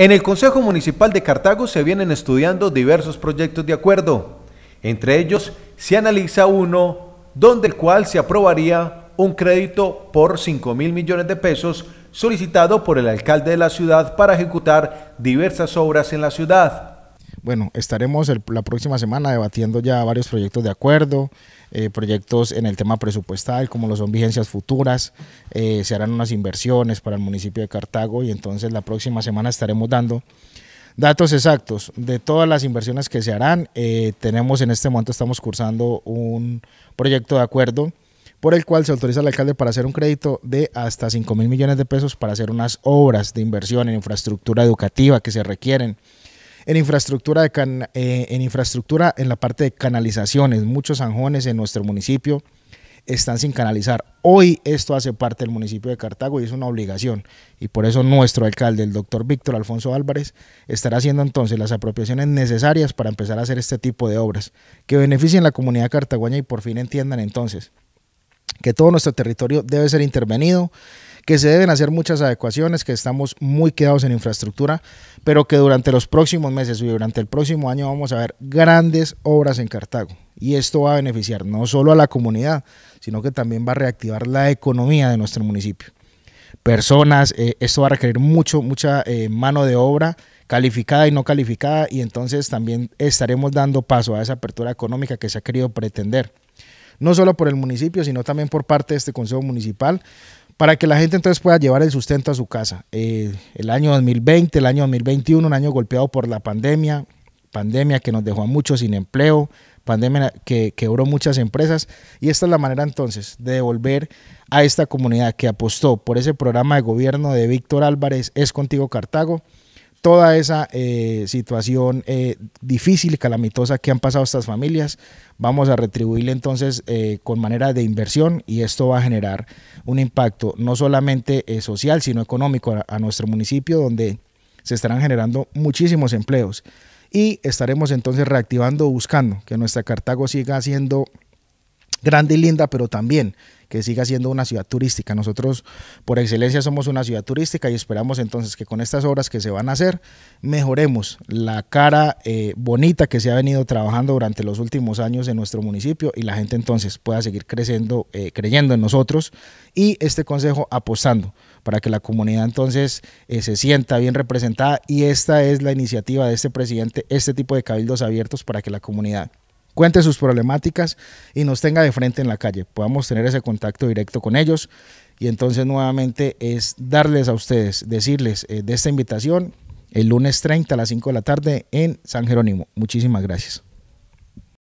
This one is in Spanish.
En el Consejo Municipal de Cartago se vienen estudiando diversos proyectos de acuerdo. Entre ellos se analiza uno donde el cual se aprobaría un crédito por 5 mil millones de pesos solicitado por el alcalde de la ciudad para ejecutar diversas obras en la ciudad bueno, estaremos la próxima semana debatiendo ya varios proyectos de acuerdo, eh, proyectos en el tema presupuestal, como lo son vigencias futuras, eh, se harán unas inversiones para el municipio de Cartago y entonces la próxima semana estaremos dando datos exactos de todas las inversiones que se harán. Eh, tenemos en este momento, estamos cursando un proyecto de acuerdo por el cual se autoriza al alcalde para hacer un crédito de hasta 5 mil millones de pesos para hacer unas obras de inversión en infraestructura educativa que se requieren en infraestructura, eh, en infraestructura en la parte de canalizaciones. Muchos zanjones en nuestro municipio están sin canalizar. Hoy esto hace parte del municipio de Cartago y es una obligación. Y por eso nuestro alcalde, el doctor Víctor Alfonso Álvarez, estará haciendo entonces las apropiaciones necesarias para empezar a hacer este tipo de obras que beneficien a la comunidad cartagüeña y por fin entiendan entonces que todo nuestro territorio debe ser intervenido, que se deben hacer muchas adecuaciones, que estamos muy quedados en infraestructura, pero que durante los próximos meses y durante el próximo año vamos a ver grandes obras en Cartago. Y esto va a beneficiar no solo a la comunidad, sino que también va a reactivar la economía de nuestro municipio. Personas, eh, esto va a requerir mucho, mucha eh, mano de obra calificada y no calificada, y entonces también estaremos dando paso a esa apertura económica que se ha querido pretender no solo por el municipio, sino también por parte de este Consejo Municipal, para que la gente entonces pueda llevar el sustento a su casa. Eh, el año 2020, el año 2021, un año golpeado por la pandemia, pandemia que nos dejó a muchos sin empleo, pandemia que quebró muchas empresas, y esta es la manera entonces de devolver a esta comunidad que apostó por ese programa de gobierno de Víctor Álvarez, es contigo Cartago, toda esa eh, situación eh, difícil difícil, calamitosa que han pasado estas familias. Vamos a retribuirle entonces eh, con manera de inversión y esto va a generar un impacto no solamente social, sino económico a, a nuestro municipio, donde se estarán generando muchísimos empleos. Y estaremos entonces reactivando, buscando que nuestra Cartago siga siendo grande y linda, pero también que siga siendo una ciudad turística. Nosotros por excelencia somos una ciudad turística y esperamos entonces que con estas obras que se van a hacer mejoremos la cara eh, bonita que se ha venido trabajando durante los últimos años en nuestro municipio y la gente entonces pueda seguir creciendo, eh, creyendo en nosotros y este consejo apostando para que la comunidad entonces eh, se sienta bien representada y esta es la iniciativa de este presidente, este tipo de cabildos abiertos para que la comunidad cuente sus problemáticas y nos tenga de frente en la calle, podamos tener ese contacto directo con ellos. Y entonces nuevamente es darles a ustedes, decirles eh, de esta invitación el lunes 30 a las 5 de la tarde en San Jerónimo. Muchísimas gracias.